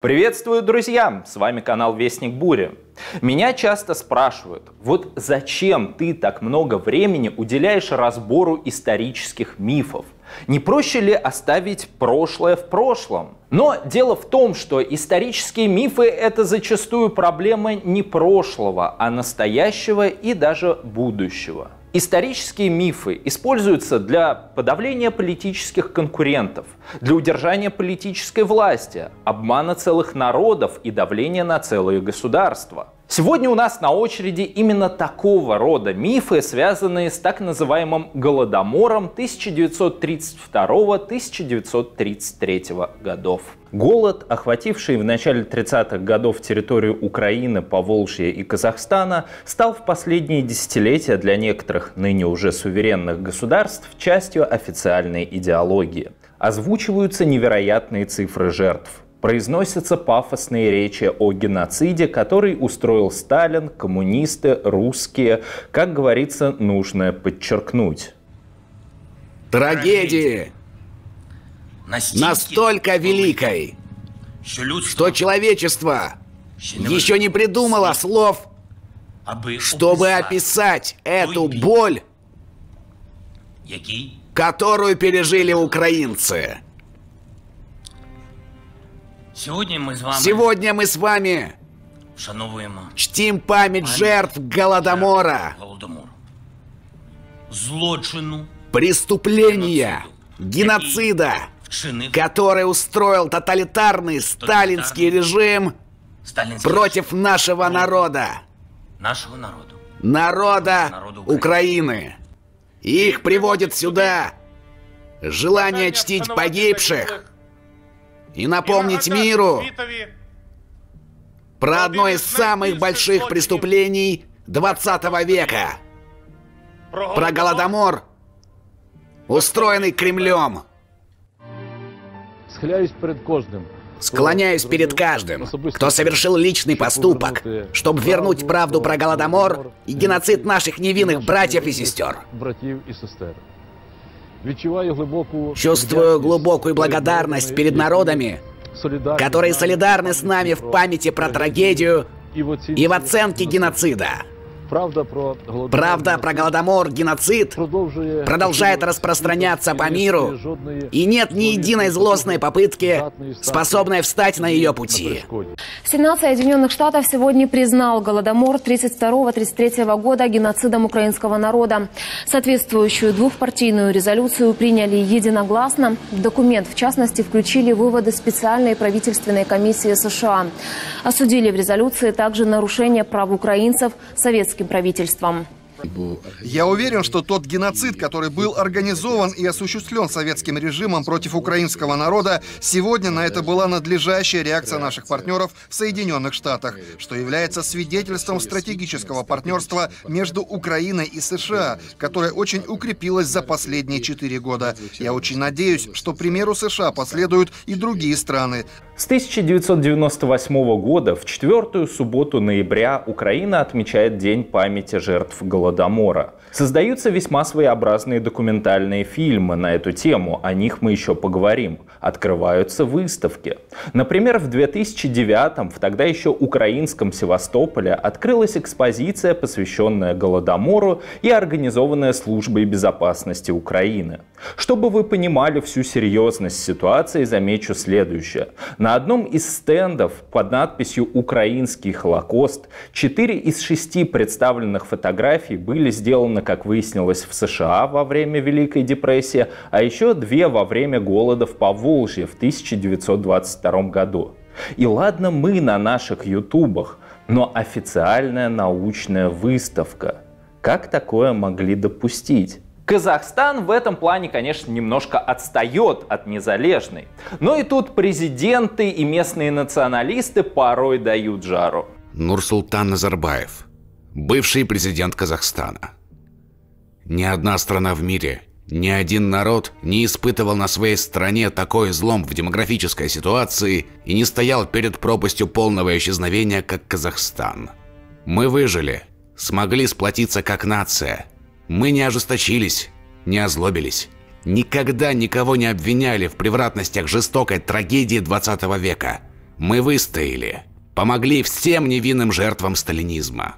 Приветствую, друзья! С вами канал Вестник Бури. Меня часто спрашивают, вот зачем ты так много времени уделяешь разбору исторических мифов? Не проще ли оставить прошлое в прошлом? Но дело в том, что исторические мифы — это зачастую проблема не прошлого, а настоящего и даже будущего. Исторические мифы используются для подавления политических конкурентов, для удержания политической власти, обмана целых народов и давления на целые государства. Сегодня у нас на очереди именно такого рода мифы, связанные с так называемым голодомором 1932-1933 годов. Голод, охвативший в начале 30-х годов территорию Украины, Поволжья и Казахстана, стал в последние десятилетия для некоторых ныне уже суверенных государств частью официальной идеологии. Озвучиваются невероятные цифры жертв произносятся пафосные речи о геноциде, который устроил Сталин, коммунисты, русские. Как говорится, нужно подчеркнуть. Трагедии настолько великой, что человечество еще не придумало слов, чтобы описать эту боль, которую пережили украинцы. Сьогодні ми з вами Сегодня мы с вами вшановуємо э, чтим память жертв Голодомора, Голодомору. Злочину преступления, геноцида, вчинив который устроил тоталитарный сталинский режим сталінський против нашего народа, нашого народу. народа Народу Украины. Их приводит сюда желание чтить погибших и напомнить миру про одно из самых больших преступлений 20 века. Про Голодомор, устроенный Кремлем. Схляюсь перед каждым. Склоняюсь перед каждым, кто совершил личный поступок, чтобы вернуть правду про Голодомор и геноцид наших невинных братьев и сестер. Братьев и сестер. Чувствую глубокую благодарность перед народами, которые солидарны с нами в памяти про трагедию и в оценке геноцида. Правда про голодомор, Правда про голодомор геноцид продолжает распространяться по миру, и нет ни единой злостной попытки, способной встать на ее пути. Сенат Соединенных Штатов сегодня признал голодомор 32-33 года геноцидом украинского народа. Соответствующую двухпартийную резолюцию приняли единогласно. В документ, в частности, включили выводы специальной правительственной комиссии США. Осудили в резолюции также нарушение прав украинцев, советских правительством я уверен, что тот геноцид, который был организован и осуществлен советским режимом против украинского народа, сегодня на это была надлежащая реакция наших партнеров в Соединенных Штатах, что является свидетельством стратегического партнерства между Украиной и США, которое очень укрепилось за последние четыре года. Я очень надеюсь, что примеру США последуют и другие страны. С 1998 года в четвертую субботу ноября Украина отмечает День памяти жертв голодомора. Голодомора. Создаются весьма своеобразные документальные фильмы на эту тему, о них мы еще поговорим. Открываются выставки. Например, в 2009 в тогда еще украинском Севастополе открылась экспозиция, посвященная Голодомору и организованная службой безопасности Украины. Чтобы вы понимали всю серьезность ситуации, замечу следующее. На одном из стендов под надписью «Украинский Холокост» четыре из шести представленных фотографий были сделаны, как выяснилось, в США во время Великой депрессии, а еще две во время голода в Поволжье в 1922 году. И ладно мы на наших ютубах, но официальная научная выставка. Как такое могли допустить? Казахстан в этом плане, конечно, немножко отстает от незалежной. Но и тут президенты и местные националисты порой дают жару. Нурсултан Назарбаев – бывший президент Казахстана. Ни одна страна в мире, ни один народ не испытывал на своей стране такой злом в демографической ситуации и не стоял перед пропастью полного исчезновения, как Казахстан. Мы выжили, смогли сплотиться как нация. Мы не ожесточились, не озлобились. Никогда никого не обвиняли в превратностях жестокой трагедии 20 века. Мы выстояли, помогли всем невинным жертвам сталинизма.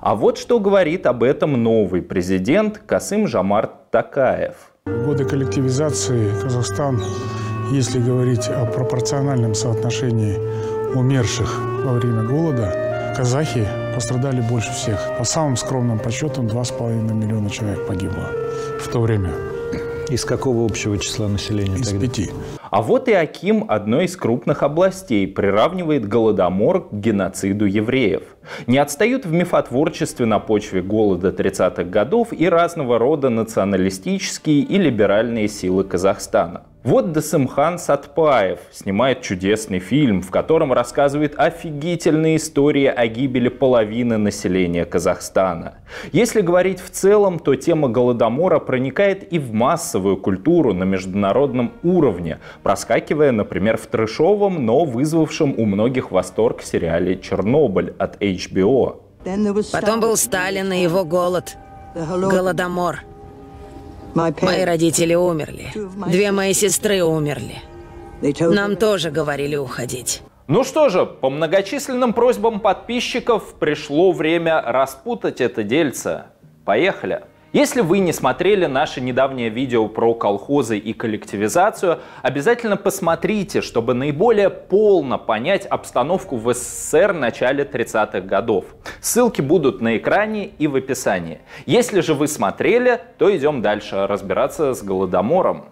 А вот что говорит об этом новый президент Касым Жамарт Такаев. В годы коллективизации Казахстан, если говорить о пропорциональном соотношении умерших во время голода, казахи пострадали больше всех. По самым скромным подсчетам 2,5 миллиона человек погибло в то время. Из какого общего числа населения? Из тогда? пяти. А вот и Аким одной из крупных областей приравнивает Голодомор к геноциду евреев – не отстают в мифотворчестве на почве голода 30-х годов и разного рода националистические и либеральные силы Казахстана. Вот Дасымхан Сатпаев снимает чудесный фильм, в котором рассказывает офигительные истории о гибели половины населения Казахстана. Если говорить в целом, то тема Голодомора проникает и в массовую культуру на международном уровне, проскакивая, например, в трешовом, но вызвавшем у многих восторг сериале «Чернобыль» от HBO. Потом был Сталин и его голод. Голодомор. Мои родители умерли. Две мои сестры умерли. Нам тоже говорили уходить. Ну что же, по многочисленным просьбам подписчиков пришло время распутать это дельце. Поехали! Если вы не смотрели наше недавнее видео про колхозы и коллективизацию, обязательно посмотрите, чтобы наиболее полно понять обстановку в СССР в начале 30-х годов. Ссылки будут на экране и в описании. Если же вы смотрели, то идем дальше разбираться с Голодомором.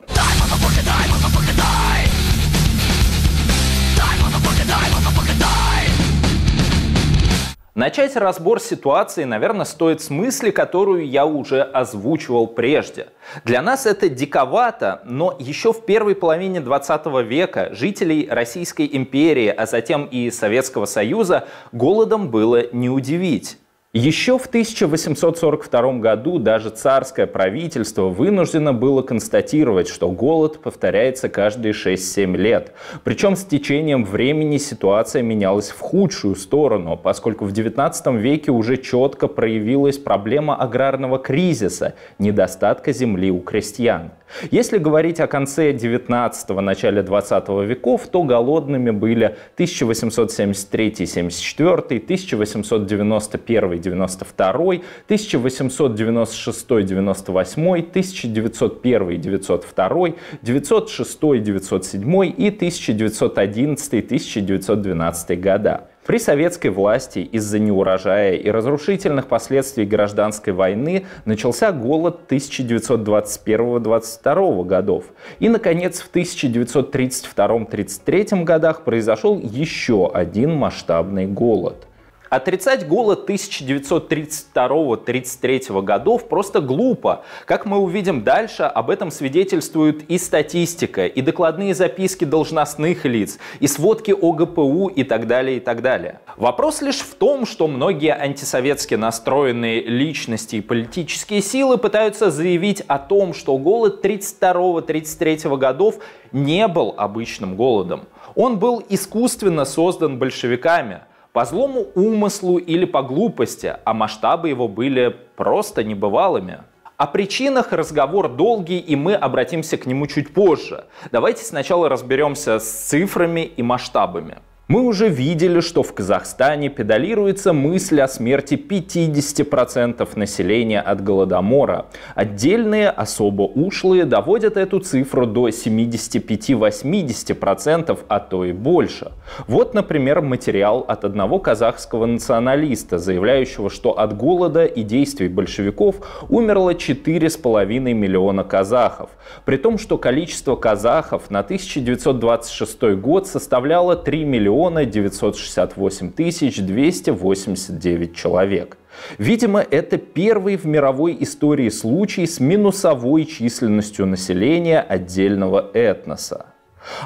Начать разбор ситуации, наверное, стоит с мысли, которую я уже озвучивал прежде. Для нас это диковато, но еще в первой половине 20 века жителей Российской империи, а затем и Советского Союза голодом было не удивить. Еще в 1842 году даже царское правительство вынуждено было констатировать, что голод повторяется каждые 6-7 лет. Причем с течением времени ситуация менялась в худшую сторону, поскольку в 19 веке уже четко проявилась проблема аграрного кризиса, недостатка земли у крестьян. Если говорить о конце 19-го, начале 20 веков, то голодными были 1873-74, 1891 1902, 1896, 98, 1901, 1902 906, 907 и 1911, 1912 года. При советской власти из-за неурожая и разрушительных последствий гражданской войны начался голод 1921-22 годов. И, наконец, в 1932-33 годах произошел еще один масштабный голод – Отрицать голод 1932-33 годов просто глупо. Как мы увидим дальше, об этом свидетельствует и статистика, и докладные записки должностных лиц, и сводки ОГПУ и так далее, и так далее. Вопрос лишь в том, что многие антисоветски настроенные личности и политические силы пытаются заявить о том, что голод 32-33 годов не был обычным голодом. Он был искусственно создан большевиками – по злому умыслу или по глупости, а масштабы его были просто небывалыми. О причинах разговор долгий, и мы обратимся к нему чуть позже. Давайте сначала разберемся с цифрами и масштабами. Мы уже видели, что в Казахстане педалируется мысль о смерти 50% населения от голодомора. Отдельные, особо ушлые, доводят эту цифру до 75-80%, а то и больше. Вот, например, материал от одного казахского националиста, заявляющего, что от голода и действий большевиков умерло 4,5 миллиона казахов. При том, что количество казахов на 1926 год составляло 3 миллиона миллиона 968 тысяч 289 человек. Видимо, это первый в мировой истории случай с минусовой численностью населения отдельного этноса.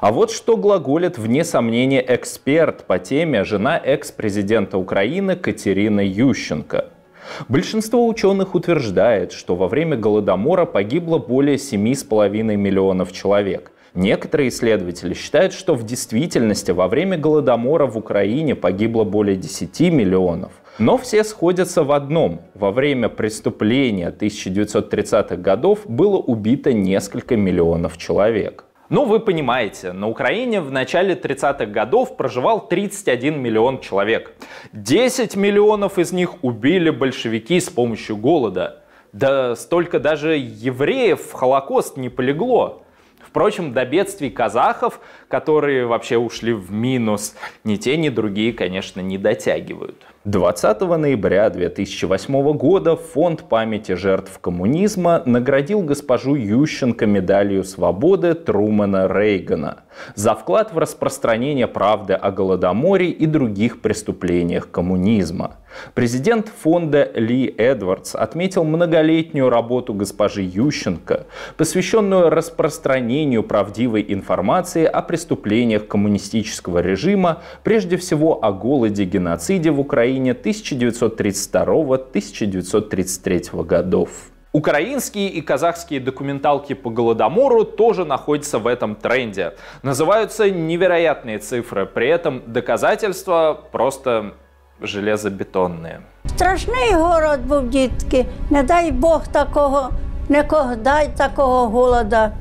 А вот что глаголит, вне сомнения, эксперт по теме жена экс-президента Украины Катерина Ющенко. Большинство ученых утверждает, что во время Голодомора погибло более 7,5 миллионов человек, Некоторые исследователи считают, что в действительности во время Голодомора в Украине погибло более 10 миллионов. Но все сходятся в одном. Во время преступления 1930-х годов было убито несколько миллионов человек. Ну, вы понимаете, на Украине в начале 30-х годов проживал 31 миллион человек. 10 миллионов из них убили большевики с помощью голода. Да столько даже евреев в Холокост не полегло. Впрочем, до бедствий казахов, которые вообще ушли в минус, ни те, ни другие, конечно, не дотягивают. 20 ноября 2008 года Фонд памяти жертв коммунизма наградил госпожу Ющенко медалью свободы Трумана Рейгана за вклад в распространение правды о Голодоморе и других преступлениях коммунизма. Президент фонда Ли Эдвардс отметил многолетнюю работу госпожи Ющенко, посвященную распространению правдивой информации о преступлениях коммунистического режима, прежде всего о голоде геноциде в Украине 1932-1933 годов. Украинские и казахские документалки по Голодомору тоже находятся в этом тренде. Называются невероятные цифры, при этом доказательства просто железобетонные. Страшный город був, дітки. Не дай Бог такого, нікогда такого голода.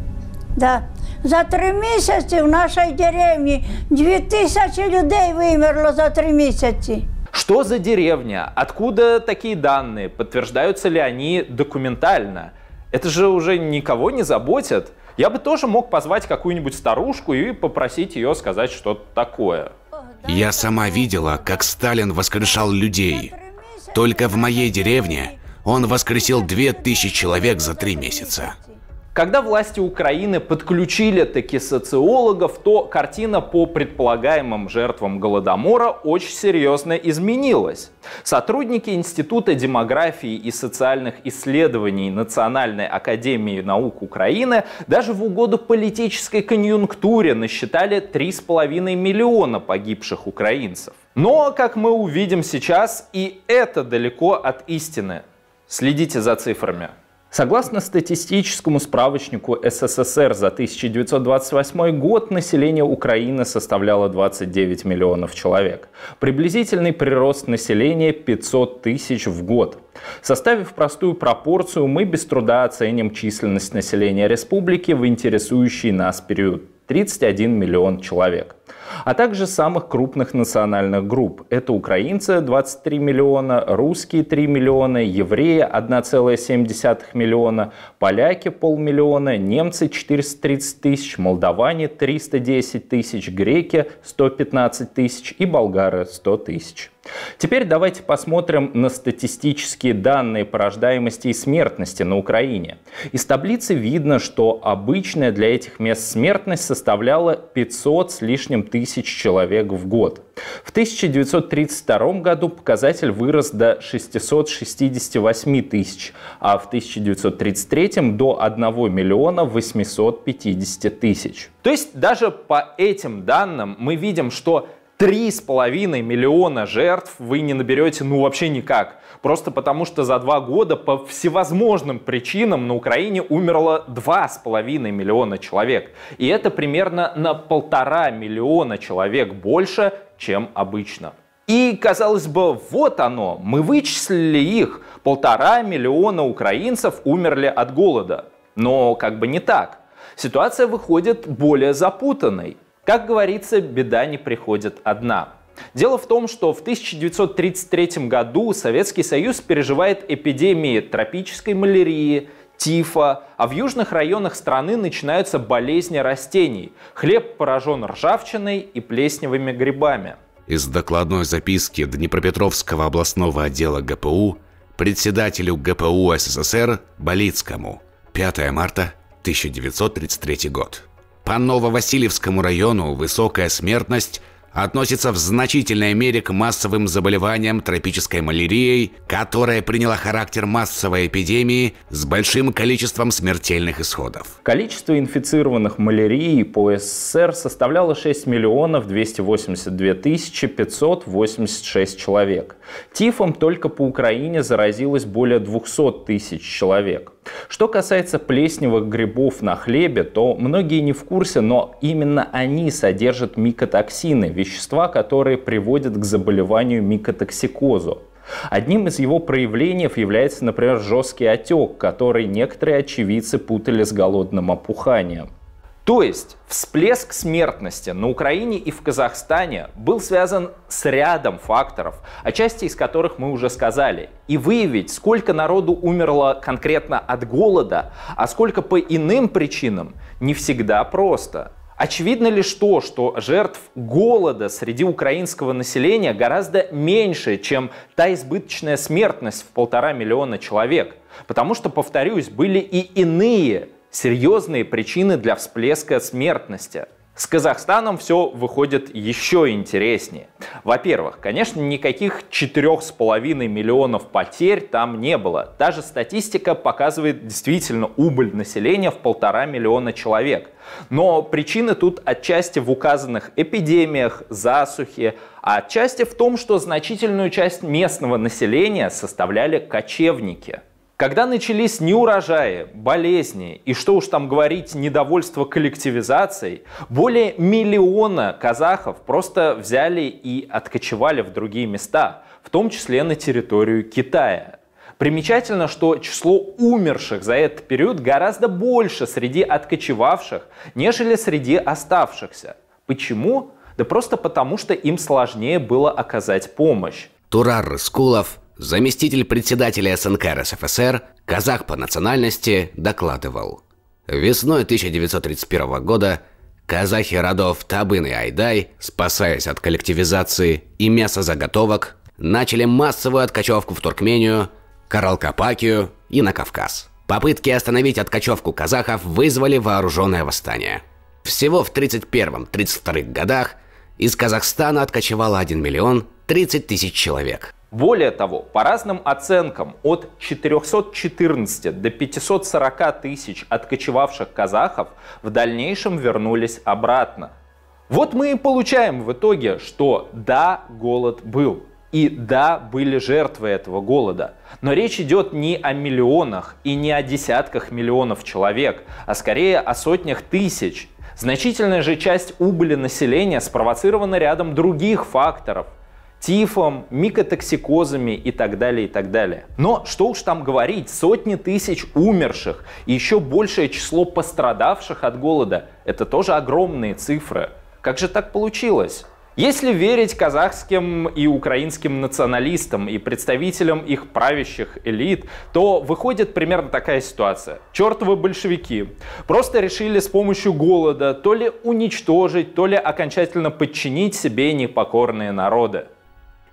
Да. За три месяца в нашей деревне дві тисячі людей вымерло за три месяца. Что за деревня? Откуда такие данные? Подтверждаются ли они документально? Это же уже никого не заботит. Я бы тоже мог позвать какую-нибудь старушку и попросить ее сказать что-то такое. Я сама видела, как Сталин воскрешал людей. Только в моей деревне он воскресил две тысячи человек за три месяца. Когда власти Украины подключили таки социологов, то картина по предполагаемым жертвам Голодомора очень серьезно изменилась. Сотрудники Института демографии и социальных исследований Национальной академии наук Украины даже в угоду политической конъюнктуре насчитали 3,5 миллиона погибших украинцев. Но, как мы увидим сейчас, и это далеко от истины. Следите за цифрами. Согласно статистическому справочнику СССР за 1928 год население Украины составляло 29 миллионов человек. Приблизительный прирост населения 500 тысяч в год. Составив простую пропорцию, мы без труда оценим численность населения республики в интересующий нас период – 31 миллион человек а также самых крупных национальных групп. Это украинцы 23 миллиона, русские 3 миллиона, евреи 1,7 миллиона, поляки полмиллиона, немцы 430 тысяч, молдаване 310 тысяч, греки 115 тысяч и болгары 100 тысяч. Теперь давайте посмотрим на статистические данные по рождаемости и смертности на Украине. Из таблицы видно, что обычная для этих мест смертность составляла 500 с лишним тысяч человек в год. В 1932 году показатель вырос до 668 тысяч, а в 1933 до 1 миллиона 850 тысяч. То есть даже по этим данным мы видим, что Три с половиной миллиона жертв вы не наберете ну вообще никак. Просто потому, что за два года по всевозможным причинам на Украине умерло два с половиной миллиона человек. И это примерно на полтора миллиона человек больше, чем обычно. И, казалось бы, вот оно, мы вычислили их. Полтора миллиона украинцев умерли от голода. Но как бы не так. Ситуация выходит более запутанной. Как говорится, беда не приходит одна. Дело в том, что в 1933 году Советский Союз переживает эпидемии тропической малярии, тифа, а в южных районах страны начинаются болезни растений. Хлеб поражен ржавчиной и плесневыми грибами. Из докладной записки Днепропетровского областного отдела ГПУ председателю ГПУ СССР Болицкому 5 марта 1933 год. По Нововасильевскому району высокая смертность относится в значительной мере к массовым заболеваниям тропической малярией, которая приняла характер массовой эпидемии с большим количеством смертельных исходов. Количество инфицированных малярией по СССР составляло 6 миллионов 282 тысячи 586 человек. Тифом только по Украине заразилось более 200 тысяч человек. Что касается плесневых грибов на хлебе, то многие не в курсе, но именно они содержат микотоксины, вещества, которые приводят к заболеванию микотоксикозу. Одним из его проявлений является, например, жесткий отек, который некоторые очевидцы путали с голодным опуханием. То есть всплеск смертности на Украине и в Казахстане был связан с рядом факторов, о части из которых мы уже сказали. И выявить, сколько народу умерло конкретно от голода, а сколько по иным причинам, не всегда просто. Очевидно лишь то, что жертв голода среди украинского населения гораздо меньше, чем та избыточная смертность в полтора миллиона человек. Потому что, повторюсь, были и иные серьезные причины для всплеска смертности. С Казахстаном все выходит еще интереснее. Во-первых, конечно, никаких 4,5 миллионов потерь там не было. Даже статистика показывает действительно убыль населения в полтора миллиона человек. Но причины тут отчасти в указанных эпидемиях, засухе, а отчасти в том, что значительную часть местного населения составляли кочевники – когда начались неурожаи, болезни и, что уж там говорить, недовольство коллективизацией, более миллиона казахов просто взяли и откочевали в другие места, в том числе на территорию Китая. Примечательно, что число умерших за этот период гораздо больше среди откочевавших, нежели среди оставшихся. Почему? Да просто потому, что им сложнее было оказать помощь. Турар Рыскулов, заместитель председателя СНК РСФСР, казах по национальности, докладывал. Весной 1931 года казахи родов Табын и Айдай, спасаясь от коллективизации и мясозаготовок, начали массовую откачевку в Туркмению, Каралкапакию и на Кавказ. Попытки остановить откачевку казахов вызвали вооруженное восстание. Всего в 31-32 годах из Казахстана откачевало 1 миллион 30 тысяч человек – более того, по разным оценкам, от 414 до 540 тысяч откочевавших казахов в дальнейшем вернулись обратно. Вот мы и получаем в итоге, что да, голод был. И да, были жертвы этого голода. Но речь идет не о миллионах и не о десятках миллионов человек, а скорее о сотнях тысяч. Значительная же часть убыли населения спровоцирована рядом других факторов – тифом, микотоксикозами и так далее, и так далее. Но что уж там говорить, сотни тысяч умерших и еще большее число пострадавших от голода – это тоже огромные цифры. Как же так получилось? Если верить казахским и украинским националистам и представителям их правящих элит, то выходит примерно такая ситуация. Чертовы большевики просто решили с помощью голода то ли уничтожить, то ли окончательно подчинить себе непокорные народы.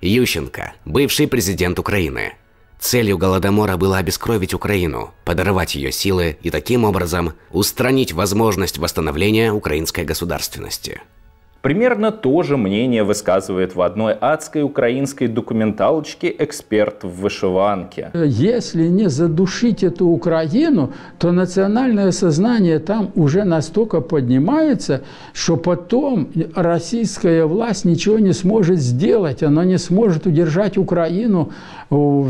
Ющенко, бывший президент Украины. Целью Голодомора было обескровить Украину, подорвать ее силы и таким образом устранить возможность восстановления украинской государственности. Примерно то же мнение высказывает в одной адской украинской документалочке эксперт в вышиванке. Если не задушить эту Украину, то национальное сознание там уже настолько поднимается, что потом российская власть ничего не сможет сделать, она не сможет удержать Украину,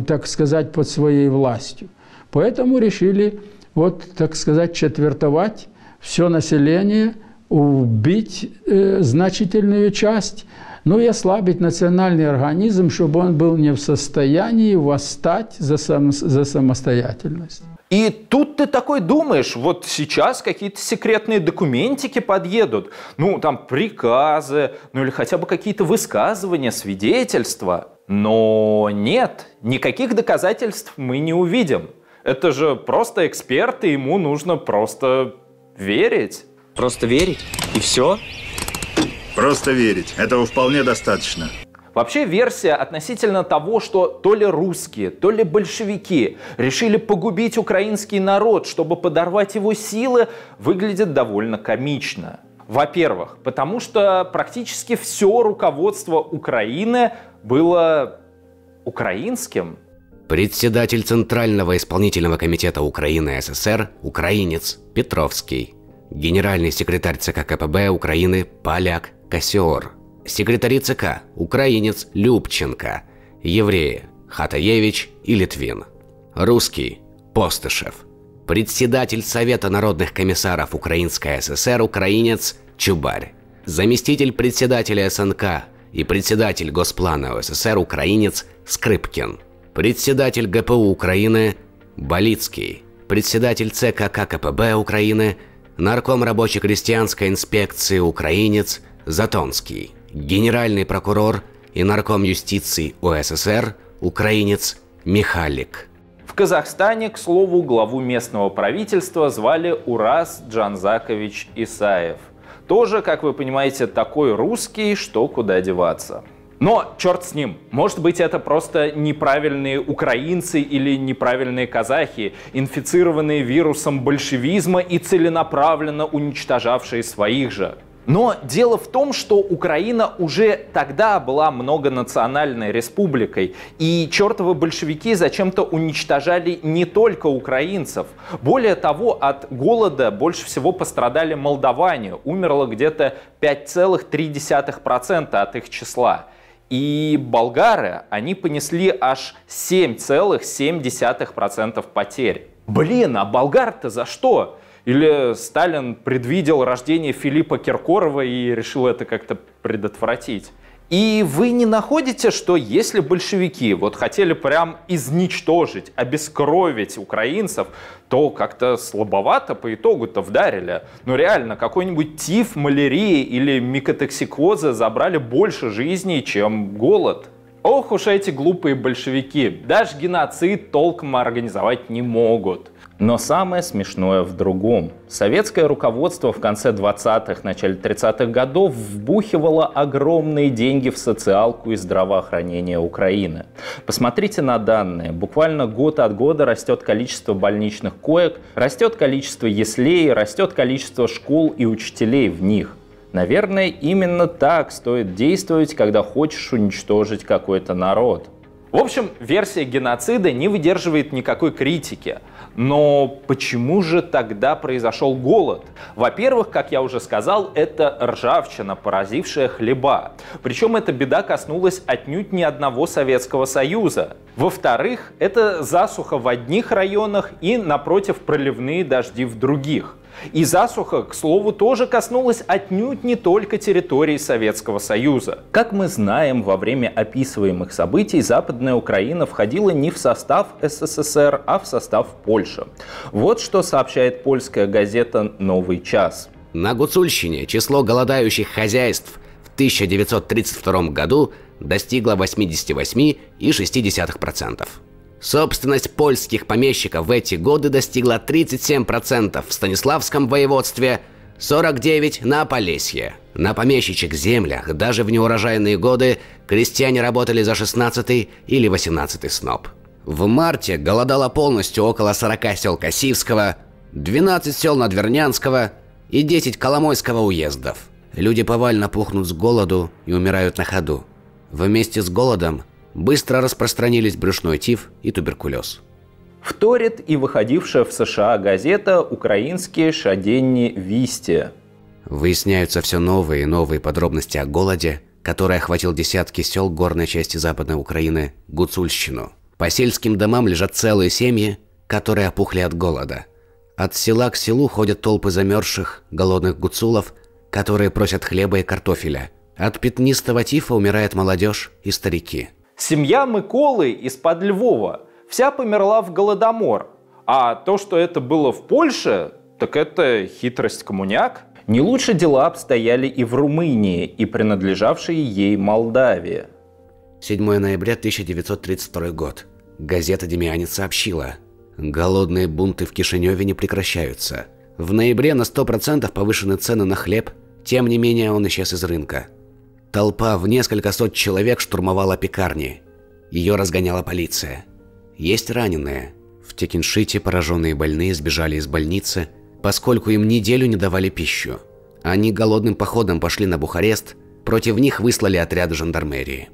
так сказать, под своей властью. Поэтому решили, вот, так сказать, четвертовать все население – убить э, значительную часть, ну и ослабить национальный организм, чтобы он был не в состоянии восстать за, сам, за самостоятельность. И тут ты такой думаешь, вот сейчас какие-то секретные документики подъедут, ну там приказы, ну или хотя бы какие-то высказывания, свидетельства. Но нет, никаких доказательств мы не увидим. Это же просто эксперты, ему нужно просто верить. Просто верить? И все? Просто верить. Этого вполне достаточно. Вообще версия относительно того, что то ли русские, то ли большевики решили погубить украинский народ, чтобы подорвать его силы, выглядит довольно комично. Во-первых, потому что практически все руководство Украины было украинским. Председатель Центрального исполнительного комитета Украины СССР, украинец Петровский генеральный секретарь ЦК КПБ Украины поляк Кассиор, секретари ЦК украинец Любченко, евреи Хатаевич и Литвин, русский Постышев, председатель Совета народных комиссаров Украинской ССР украинец Чубарь, заместитель председателя СНК и председатель Госплана СССР украинец Скрипкин, председатель ГПУ Украины Болицкий, председатель ЦК КПБ Украины – нарком рабочей крестьянской инспекции украинец Затонский, генеральный прокурор и нарком юстиции УССР украинец Михалик. В Казахстане, к слову, главу местного правительства звали Урас Джанзакович Исаев. Тоже, как вы понимаете, такой русский, что куда деваться. Но черт с ним, может быть это просто неправильные украинцы или неправильные казахи, инфицированные вирусом большевизма и целенаправленно уничтожавшие своих же. Но дело в том, что Украина уже тогда была многонациональной республикой, и чертовы большевики зачем-то уничтожали не только украинцев. Более того, от голода больше всего пострадали молдаване, умерло где-то 5,3% от их числа. И болгары, они понесли аж 7,7% потерь. Блин, а болгар-то за что? Или Сталин предвидел рождение Филиппа Киркорова и решил это как-то предотвратить? И вы не находите, что если большевики вот хотели прям изничтожить, обескровить украинцев, то как-то слабовато по итогу-то вдарили. Но ну, реально, какой-нибудь тиф, малярии или микотоксикозы забрали больше жизней, чем голод. Ох уж эти глупые большевики, даже геноцид толком организовать не могут. Но самое смешное в другом. Советское руководство в конце 20-х, начале 30-х годов вбухивало огромные деньги в социалку и здравоохранение Украины. Посмотрите на данные. Буквально год от года растет количество больничных коек, растет количество яслей, растет количество школ и учителей в них. Наверное, именно так стоит действовать, когда хочешь уничтожить какой-то народ. В общем, версия геноцида не выдерживает никакой критики – но почему же тогда произошел голод? Во-первых, как я уже сказал, это ржавчина, поразившая хлеба. Причем эта беда коснулась отнюдь ни одного Советского Союза. Во-вторых, это засуха в одних районах и, напротив, проливные дожди в других. И засуха, к слову, тоже коснулась отнюдь не только территории Советского Союза. Как мы знаем, во время описываемых событий Западная Украина входила не в состав СССР, а в состав Польши. Вот что сообщает польская газета «Новый час». На Гуцульщине число голодающих хозяйств в 1932 году достигло 88,6%. Собственность польских помещиков в эти годы достигла 37% в Станиславском воеводстве, 49% на Полесье. На помещичьих землях даже в неурожайные годы крестьяне работали за 16 й или 18 й сноп. В марте голодало полностью около 40 сел Касивского, 12 сел Надвернянского и 10 Коломойского уездов. Люди повально пухнут с голоду и умирают на ходу. Вместе с голодом – быстро распространились брюшной тиф и туберкулез. Вторит и выходившая в США газета «Украинские шаденни Висти». Выясняются все новые и новые подробности о голоде, который охватил десятки сел горной части Западной Украины – Гуцульщину. По сельским домам лежат целые семьи, которые опухли от голода. От села к селу ходят толпы замерзших, голодных гуцулов, которые просят хлеба и картофеля. От пятнистого тифа умирает молодежь и старики – Семья Миколы из-под Львова вся померла в Голодомор. А то, что это было в Польше, так это хитрость коммуняк. Не лучше дела обстояли и в Румынии, и принадлежавшей ей Молдавии. 7 ноября 1932 год. Газета «Демианец» сообщила. Голодные бунты в Кишиневе не прекращаются. В ноябре на 100% повышены цены на хлеб, тем не менее он исчез из рынка. Толпа в несколько сот человек штурмовала пекарни. Ее разгоняла полиция. Есть раненые. В Текиншите пораженные больные сбежали из больницы, поскольку им неделю не давали пищу. Они голодным походом пошли на Бухарест, против них выслали отряды жандармерии.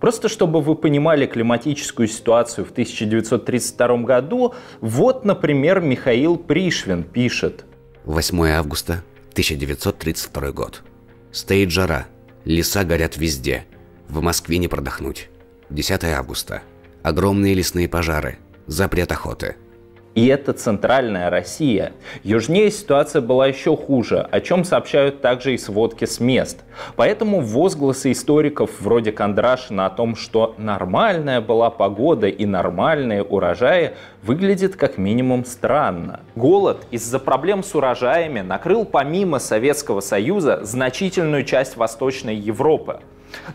Просто чтобы вы понимали климатическую ситуацию в 1932 году, вот, например, Михаил Пришвин пишет. 8 августа 1932 год. Стоит жара. Леса горят везде. В Москве не продохнуть. 10 августа. Огромные лесные пожары. Запрет охоты. И это центральная Россия. Южнее ситуация была еще хуже, о чем сообщают также и сводки с мест. Поэтому возгласы историков вроде Кондрашина о том, что нормальная была погода и нормальные урожаи, выглядит как минимум странно. Голод из-за проблем с урожаями накрыл помимо Советского Союза значительную часть Восточной Европы.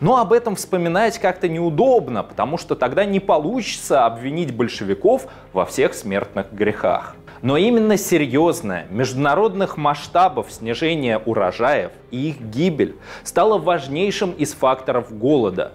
Но об этом вспоминать как-то неудобно, потому что тогда не получится обвинить большевиков во всех смертных грехах. Но именно серьезное, международных масштабов снижение урожаев и их гибель стало важнейшим из факторов голода.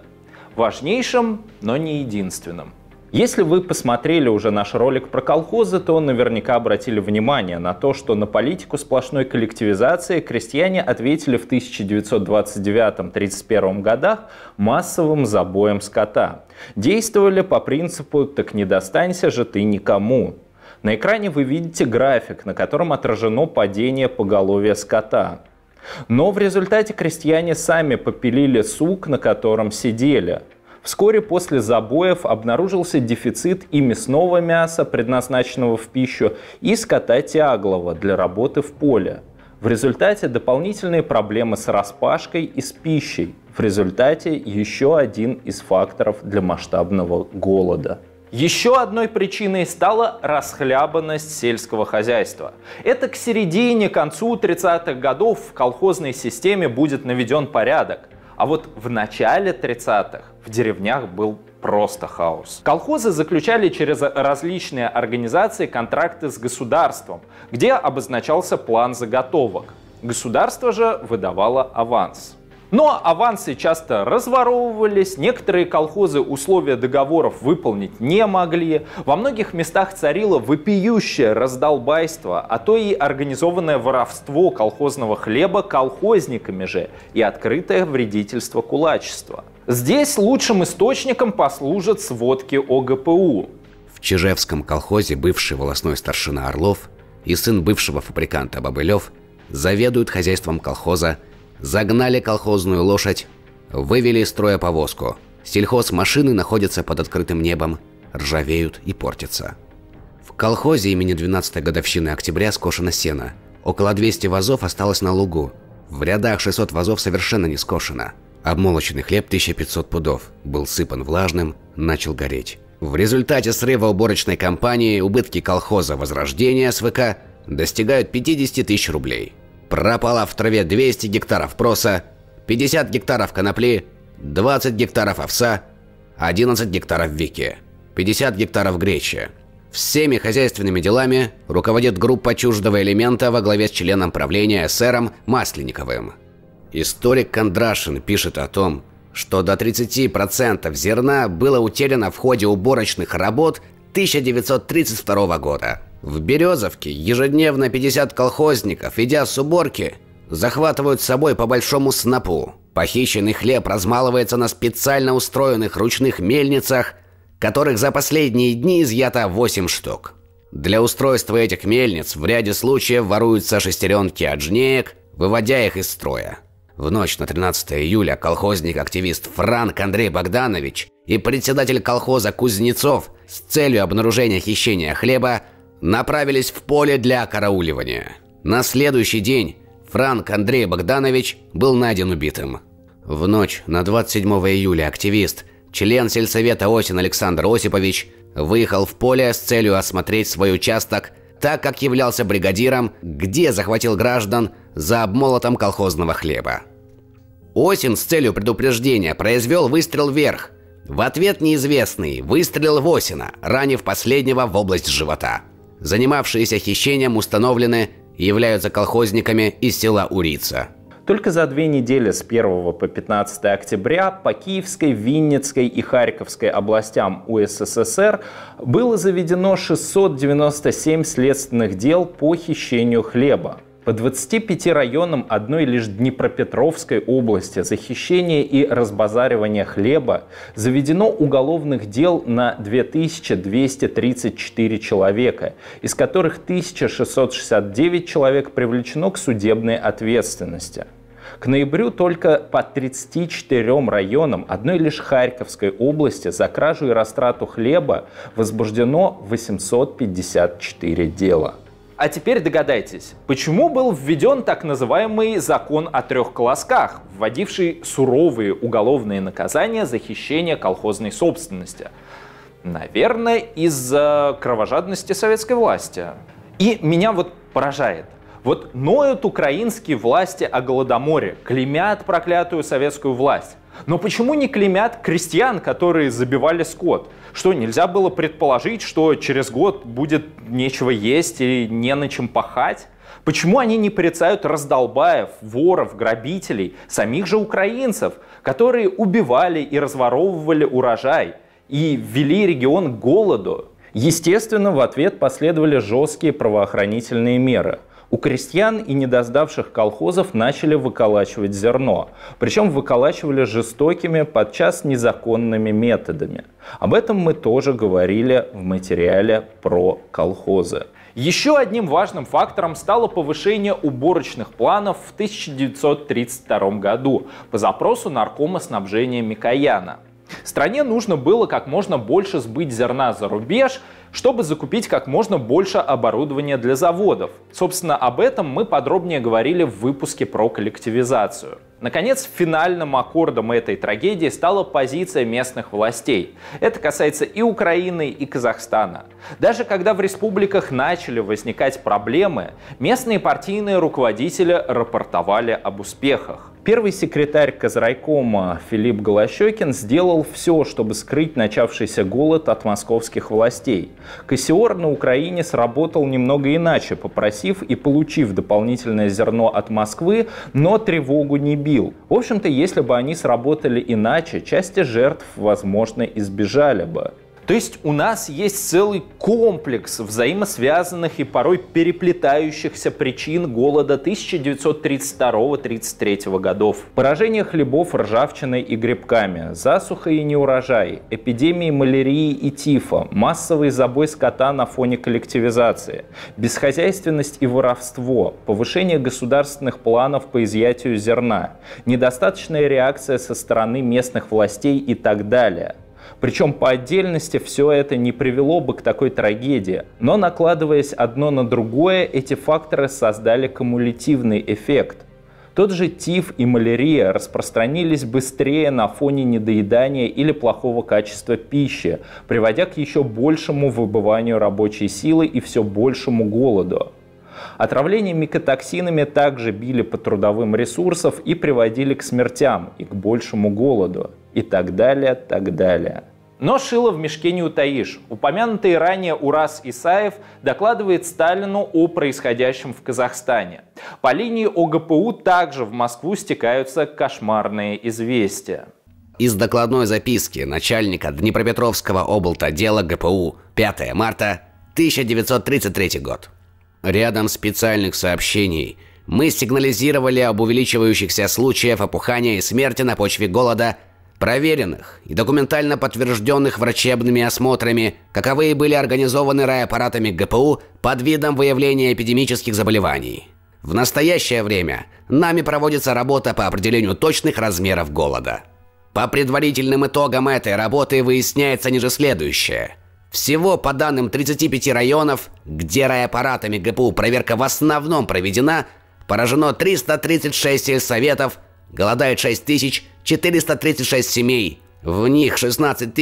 Важнейшим, но не единственным. Если вы посмотрели уже наш ролик про колхозы, то наверняка обратили внимание на то, что на политику сплошной коллективизации крестьяне ответили в 1929-31 годах массовым забоем скота. Действовали по принципу «так не достанься же ты никому». На экране вы видите график, на котором отражено падение поголовья скота. Но в результате крестьяне сами попилили сук, на котором сидели – Вскоре после забоев обнаружился дефицит и мясного мяса, предназначенного в пищу, и скота тяглого для работы в поле. В результате дополнительные проблемы с распашкой и с пищей. В результате еще один из факторов для масштабного голода. Еще одной причиной стала расхлябанность сельского хозяйства. Это к середине, концу 30-х годов в колхозной системе будет наведен порядок. А вот в начале 30-х в деревнях был просто хаос. Колхозы заключали через различные организации контракты с государством, где обозначался план заготовок. Государство же выдавало аванс. Но авансы часто разворовывались, некоторые колхозы условия договоров выполнить не могли, во многих местах царило вопиющее раздолбайство, а то и организованное воровство колхозного хлеба колхозниками же и открытое вредительство кулачества. Здесь лучшим источником послужат сводки ОГПУ. В Чижевском колхозе бывший волосной старшина Орлов и сын бывшего фабриканта Бобылев заведуют хозяйством колхоза, загнали колхозную лошадь, вывели из строя повозку. Сельхозмашины находятся под открытым небом, ржавеют и портятся. В колхозе имени 12-й годовщины октября скошено сено. Около 200 вазов осталось на лугу. В рядах 600 вазов совершенно не скошено – Обмолоченный хлеб 1500 пудов был сыпан влажным, начал гореть. В результате срыва уборочной кампании убытки колхоза «Возрождение» СВК достигают 50 тысяч рублей. Пропало в траве 200 гектаров проса, 50 гектаров конопли, 20 гектаров овса, 11 гектаров вики, 50 гектаров гречи. Всеми хозяйственными делами руководит группа чуждого элемента во главе с членом правления сэром Масленниковым. Историк Кондрашин пишет о том, что до 30% зерна было утеряно в ходе уборочных работ 1932 года. В Березовке ежедневно 50 колхозников, идя с уборки, захватывают с собой по большому снопу. Похищенный хлеб размалывается на специально устроенных ручных мельницах, которых за последние дни изъято 8 штук. Для устройства этих мельниц в ряде случаев воруются шестеренки от жнеек, выводя их из строя. В ночь на 13 июля колхозник-активист Франк Андрей Богданович и председатель колхоза Кузнецов с целью обнаружения хищения хлеба направились в поле для карауливания. На следующий день Франк Андрей Богданович был найден убитым. В ночь на 27 июля активист, член сельсовета Осин Александр Осипович, выехал в поле с целью осмотреть свой участок, так как являлся бригадиром, где захватил граждан за обмолотом колхозного хлеба. Осин с целью предупреждения произвел выстрел вверх. В ответ неизвестный выстрелил в Осина, ранив последнего в область живота. Занимавшиеся хищением установлены являются колхозниками из села Урица. Только за две недели с 1 по 15 октября по Киевской, Винницкой и Харьковской областям УССР было заведено 697 следственных дел по хищению хлеба по 25 районам одной лишь Днепропетровской области за хищение и разбазаривание хлеба заведено уголовных дел на 2234 человека, из которых 1669 человек привлечено к судебной ответственности. К ноябрю только по 34 районам одной лишь Харьковской области за кражу и растрату хлеба возбуждено 854 дела. А теперь догадайтесь, почему был введен так называемый закон о трех колосках, вводивший суровые уголовные наказания за хищение колхозной собственности? Наверное, из-за кровожадности советской власти. И меня вот поражает. Вот ноют украинские власти о Голодоморе, клемят проклятую советскую власть. Но почему не клемят крестьян, которые забивали скот? Что, нельзя было предположить, что через год будет нечего есть и не на чем пахать? Почему они не порицают раздолбаев, воров, грабителей, самих же украинцев, которые убивали и разворовывали урожай и ввели регион к голоду? Естественно, в ответ последовали жесткие правоохранительные меры – у крестьян и недоздавших колхозов начали выколачивать зерно. Причем выколачивали жестокими, подчас незаконными методами. Об этом мы тоже говорили в материале про колхозы. Еще одним важным фактором стало повышение уборочных планов в 1932 году по запросу наркома снабжения Микояна. Стране нужно было как можно больше сбыть зерна за рубеж, чтобы закупить как можно больше оборудования для заводов. Собственно, об этом мы подробнее говорили в выпуске про коллективизацию. Наконец, финальным аккордом этой трагедии стала позиция местных властей. Это касается и Украины, и Казахстана. Даже когда в республиках начали возникать проблемы, местные партийные руководители рапортовали об успехах. Первый секретарь Казрайкома Филипп Голощекин сделал все, чтобы скрыть начавшийся голод от московских властей. Кассиор на Украине сработал немного иначе, попросив и получив дополнительное зерно от Москвы, но тревогу не бил убил. В общем-то, если бы они сработали иначе, части жертв, возможно, избежали бы. То есть у нас есть целый комплекс взаимосвязанных и порой переплетающихся причин голода 1932-33 годов. Поражение хлебов ржавчиной и грибками, засуха и неурожай, эпидемии малярии и тифа, массовый забой скота на фоне коллективизации, бесхозяйственность и воровство, повышение государственных планов по изъятию зерна, недостаточная реакция со стороны местных властей и так далее – причем по отдельности все это не привело бы к такой трагедии. Но накладываясь одно на другое, эти факторы создали кумулятивный эффект. Тот же тиф и малярия распространились быстрее на фоне недоедания или плохого качества пищи, приводя к еще большему выбыванию рабочей силы и все большему голоду. Отравления микотоксинами также били по трудовым ресурсам и приводили к смертям и к большему голоду и так далее, так далее. Но шило в мешке не утаишь. Упомянутый ранее Урас Исаев докладывает Сталину о происходящем в Казахстане. По линии ОГПУ также в Москву стекаются кошмарные известия. Из докладной записки начальника Днепропетровского облтодела ГПУ 5 марта 1933 год. Рядом специальных сообщений мы сигнализировали об увеличивающихся случаях опухания и смерти на почве голода – проверенных и документально подтвержденных врачебными осмотрами, каковые были организованы райаппаратами ГПУ под видом выявления эпидемических заболеваний. В настоящее время нами проводится работа по определению точных размеров голода. По предварительным итогам этой работы выясняется ниже следующее. Всего по данным 35 районов, где райаппаратами ГПУ проверка в основном проведена, поражено 336 сельсоветов, голодает 6000 436 семей. В них 16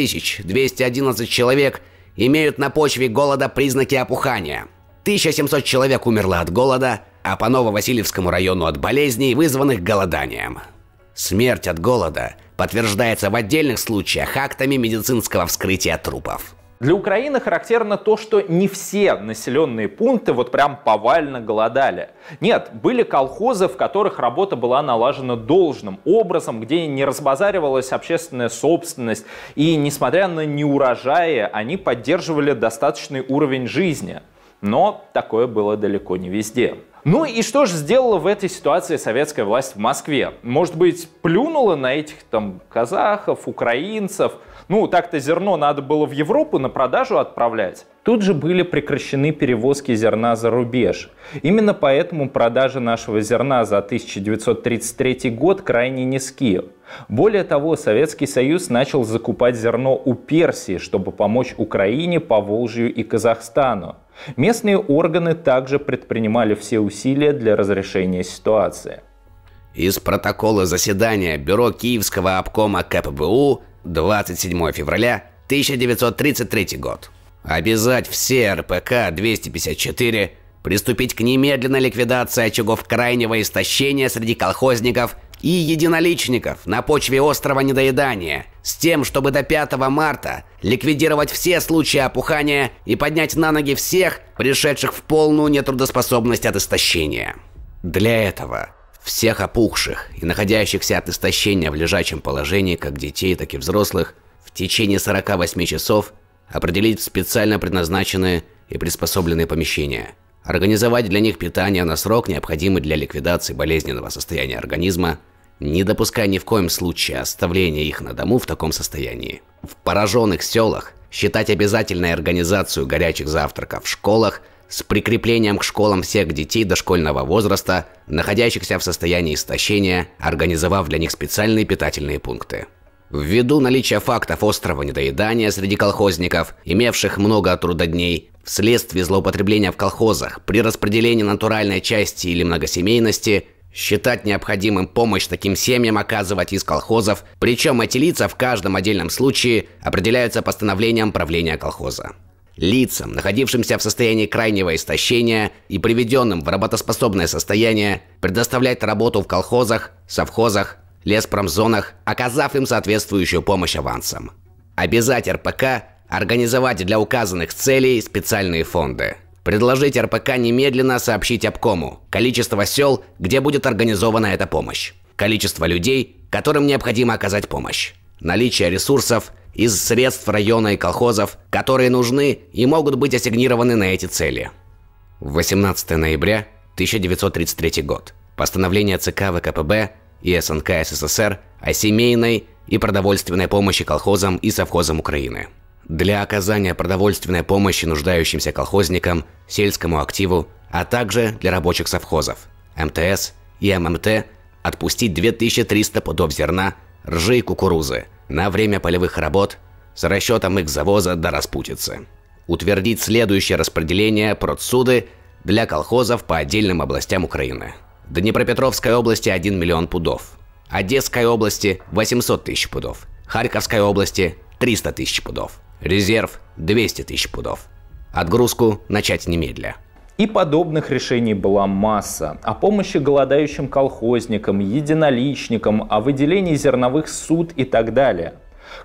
211 человек имеют на почве голода признаки опухания. 1700 человек умерло от голода, а по Нововасильевскому району от болезней, вызванных голоданием. Смерть от голода подтверждается в отдельных случаях актами медицинского вскрытия трупов. Для Украины характерно то, что не все населенные пункты вот прям повально голодали. Нет, были колхозы, в которых работа была налажена должным образом, где не разбазаривалась общественная собственность, и, несмотря на неурожаи, они поддерживали достаточный уровень жизни. Но такое было далеко не везде. Ну и что же сделала в этой ситуации советская власть в Москве? Может быть, плюнула на этих там казахов, украинцев? Ну, так-то зерно надо было в Европу на продажу отправлять. Тут же были прекращены перевозки зерна за рубеж. Именно поэтому продажи нашего зерна за 1933 год крайне низкие. Более того, Советский Союз начал закупать зерно у Персии, чтобы помочь Украине, Поволжью и Казахстану. Местные органы также предпринимали все усилия для разрешения ситуации. Из протокола заседания Бюро Киевского обкома КПБУ 27 февраля 1933 год. Обязать все РПК-254 приступить к немедленной ликвидации очагов крайнего истощения среди колхозников и единоличников на почве острова недоедания – с тем, чтобы до 5 марта ликвидировать все случаи опухания и поднять на ноги всех, пришедших в полную нетрудоспособность от истощения. Для этого всех опухших и находящихся от истощения в лежачем положении как детей, так и взрослых в течение 48 часов определить в специально предназначенные и приспособленные помещения, организовать для них питание на срок, необходимый для ликвидации болезненного состояния организма, не допуская ни в коем случае оставления их на дому в таком состоянии. В пораженных селах считать обязательной организацию горячих завтраков в школах с прикреплением к школам всех детей дошкольного возраста, находящихся в состоянии истощения, организовав для них специальные питательные пункты. Ввиду наличия фактов острого недоедания среди колхозников, имевших много трудодней, вследствие злоупотребления в колхозах при распределении натуральной части или многосемейности – Считать необходимым помощь таким семьям оказывать из колхозов, причем эти лица в каждом отдельном случае определяются постановлением правления колхоза. Лицам, находившимся в состоянии крайнего истощения и приведенным в работоспособное состояние, предоставлять работу в колхозах, совхозах, леспромзонах, оказав им соответствующую помощь авансом. Обязать РПК организовать для указанных целей специальные фонды – Предложить РПК немедленно сообщить обкому количество сел, где будет организована эта помощь. Количество людей, которым необходимо оказать помощь. Наличие ресурсов из средств района и колхозов, которые нужны и могут быть ассигнированы на эти цели. 18 ноября 1933 год. Постановление ЦК ВКПБ и СНК СССР о семейной и продовольственной помощи колхозам и совхозам Украины для оказания продовольственной помощи нуждающимся колхозникам, сельскому активу, а также для рабочих совхозов, МТС и ММТ отпустить 2300 пудов зерна, ржи и кукурузы на время полевых работ с расчетом их завоза до распутицы. Утвердить следующее распределение протсуды для колхозов по отдельным областям Украины. Днепропетровской области 1 миллион пудов, Одесской области 800 тысяч пудов, Харьковской области 300 тысяч пудов – Резерв 200 тысяч пудов. Отгрузку начать немедля. И подобных решений была масса. О помощи голодающим колхозникам, единоличникам, о выделении зерновых суд и так далее.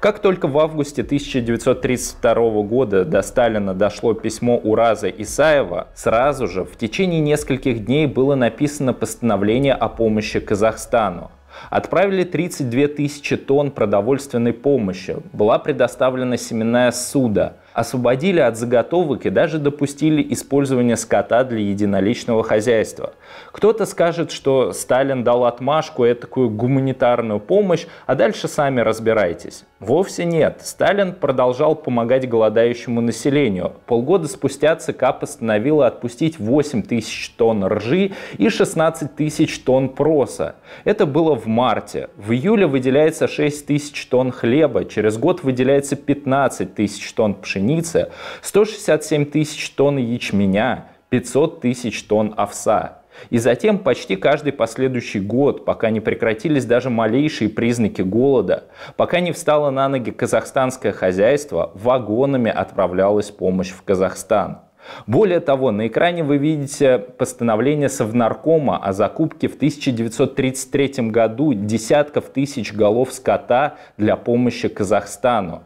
Как только в августе 1932 года до Сталина дошло письмо Ураза Исаева, сразу же в течение нескольких дней было написано постановление о помощи Казахстану. Отправили 32 тысячи тонн продовольственной помощи, была предоставлена семенная суда, освободили от заготовок и даже допустили использование скота для единоличного хозяйства. Кто-то скажет, что Сталин дал отмашку, этакую гуманитарную помощь, а дальше сами разбирайтесь. Вовсе нет. Сталин продолжал помогать голодающему населению. Полгода спустя ЦК постановила отпустить 8 тысяч тонн ржи и 16 тысяч тонн проса. Это было в марте. В июле выделяется 6 тысяч тонн хлеба, через год выделяется 15 тысяч тонн пшеницы, 167 тысяч тонн ячменя, 500 тысяч тонн овса. И затем почти каждый последующий год, пока не прекратились даже малейшие признаки голода, пока не встало на ноги казахстанское хозяйство, вагонами отправлялась помощь в Казахстан. Более того, на экране вы видите постановление Совнаркома о закупке в 1933 году десятков тысяч голов скота для помощи Казахстану.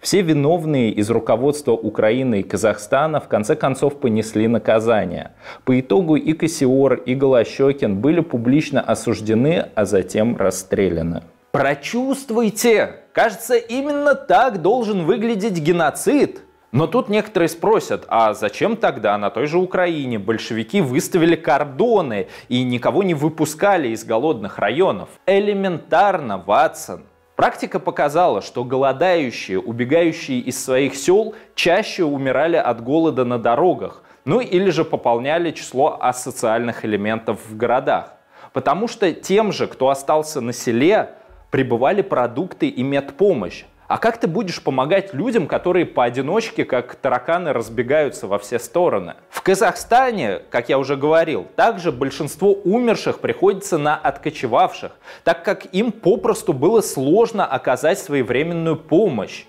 Все виновные из руководства Украины и Казахстана в конце концов понесли наказание. По итогу и Кассиор, и Голощекин были публично осуждены, а затем расстреляны. Прочувствуйте! Кажется, именно так должен выглядеть геноцид. Но тут некоторые спросят, а зачем тогда на той же Украине большевики выставили кордоны и никого не выпускали из голодных районов? Элементарно, Ватсон. Практика показала, что голодающие, убегающие из своих сел, чаще умирали от голода на дорогах, ну или же пополняли число асоциальных элементов в городах. Потому что тем же, кто остался на селе, прибывали продукты и медпомощь. А как ты будешь помогать людям, которые поодиночке, как тараканы, разбегаются во все стороны? В Казахстане, как я уже говорил, также большинство умерших приходится на откочевавших, так как им попросту было сложно оказать своевременную помощь.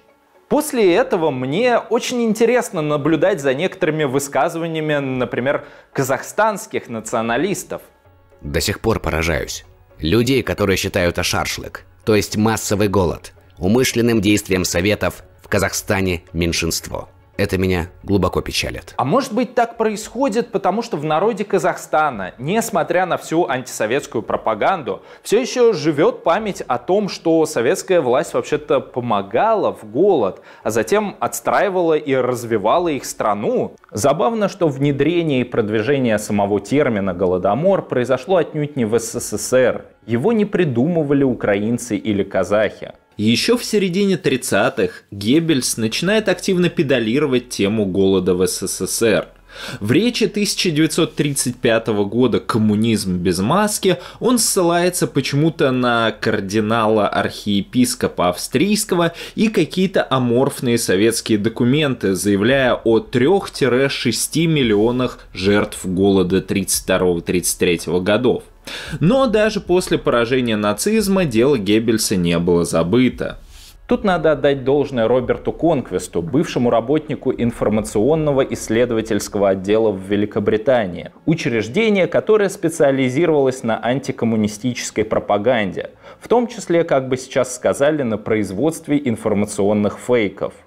После этого мне очень интересно наблюдать за некоторыми высказываниями, например, казахстанских националистов. До сих пор поражаюсь. Людей, которые считают ашаршлык, то есть массовый голод – умышленным действием Советов в Казахстане меньшинство. Это меня глубоко печалит. А может быть так происходит, потому что в народе Казахстана, несмотря на всю антисоветскую пропаганду, все еще живет память о том, что советская власть вообще-то помогала в голод, а затем отстраивала и развивала их страну. Забавно, что внедрение и продвижение самого термина «голодомор» произошло отнюдь не в СССР. Его не придумывали украинцы или казахи. Еще в середине 30-х Геббельс начинает активно педалировать тему голода в СССР. В речи 1935 года «Коммунизм без маски» он ссылается почему-то на кардинала-архиепископа австрийского и какие-то аморфные советские документы, заявляя о 3-6 миллионах жертв голода 32-33 годов. Но даже после поражения нацизма дело Геббельса не было забыто. Тут надо отдать должное Роберту Конквесту, бывшему работнику информационного исследовательского отдела в Великобритании, учреждение, которое специализировалось на антикоммунистической пропаганде, в том числе, как бы сейчас сказали, на производстве информационных фейков –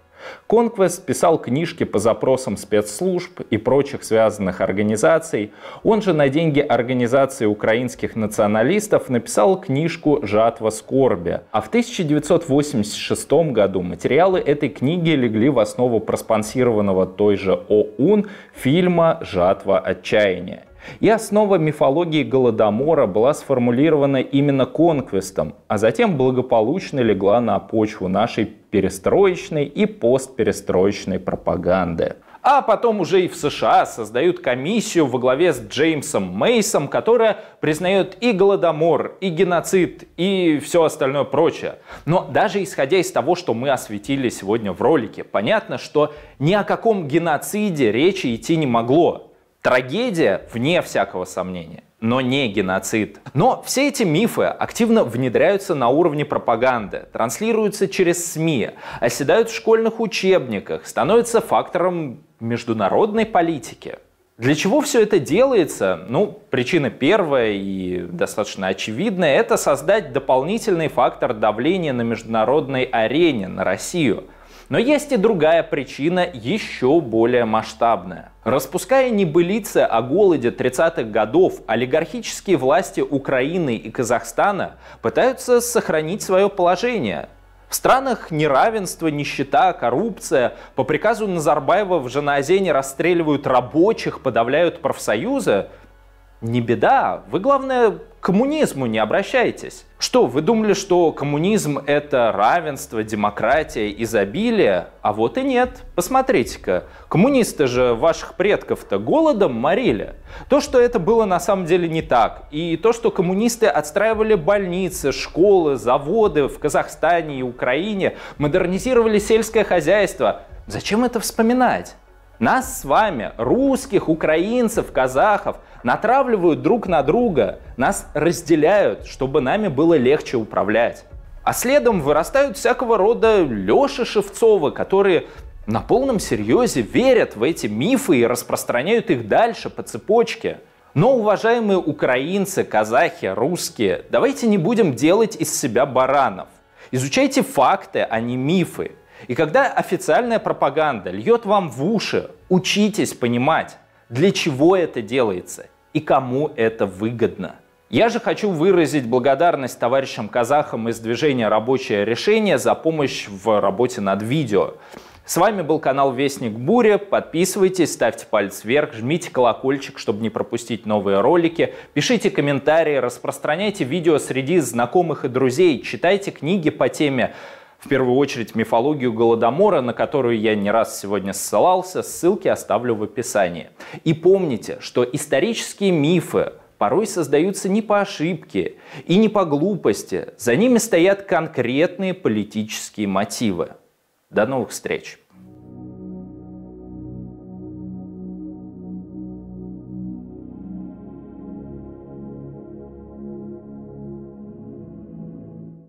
Конквест писал книжки по запросам спецслужб и прочих связанных организаций. Он же на деньги Организации украинских националистов написал книжку «Жатва скорби». А в 1986 году материалы этой книги легли в основу проспонсированного той же ОУН фильма «Жатва отчаяния». И основа мифологии Голодомора была сформулирована именно конквестом, а затем благополучно легла на почву нашей перестроечной и постперестроечной пропаганды. А потом уже и в США создают комиссию во главе с Джеймсом Мейсом, которая признает и голодомор, и геноцид, и все остальное прочее. Но даже исходя из того, что мы осветили сегодня в ролике, понятно, что ни о каком геноциде речи идти не могло. Трагедия, вне всякого сомнения, но не геноцид. Но все эти мифы активно внедряются на уровне пропаганды, транслируются через СМИ, оседают в школьных учебниках, становятся фактором международной политики. Для чего все это делается? Ну, причина первая и достаточно очевидная – это создать дополнительный фактор давления на международной арене, на Россию. Но есть и другая причина, еще более масштабная. Распуская небылицы о голоде 30-х годов, олигархические власти Украины и Казахстана пытаются сохранить свое положение, в странах неравенство, нищета, коррупция. По приказу Назарбаева в Жаназене расстреливают рабочих, подавляют профсоюзы. Не беда. Вы, главное, к коммунизму не обращайтесь. Что, вы думали, что коммунизм – это равенство, демократия, изобилие? А вот и нет. Посмотрите-ка, коммунисты же ваших предков-то голодом морили. То, что это было на самом деле не так, и то, что коммунисты отстраивали больницы, школы, заводы в Казахстане и Украине, модернизировали сельское хозяйство, зачем это вспоминать? Нас с вами, русских, украинцев, казахов, натравливают друг на друга, нас разделяют, чтобы нами было легче управлять. А следом вырастают всякого рода Леши Шевцова, которые на полном серьезе верят в эти мифы и распространяют их дальше по цепочке. Но, уважаемые украинцы, казахи, русские, давайте не будем делать из себя баранов. Изучайте факты, а не мифы. И когда официальная пропаганда льет вам в уши, учитесь понимать, для чего это делается и кому это выгодно. Я же хочу выразить благодарность товарищам казахам из движения «Рабочее решение» за помощь в работе над видео. С вами был канал Вестник Буря. Подписывайтесь, ставьте палец вверх, жмите колокольчик, чтобы не пропустить новые ролики. Пишите комментарии, распространяйте видео среди знакомых и друзей, читайте книги по теме в первую очередь мифологию Голодомора, на которую я не раз сегодня ссылался, ссылки оставлю в описании. И помните, что исторические мифы порой создаются не по ошибке и не по глупости, за ними стоят конкретные политические мотивы. До новых встреч!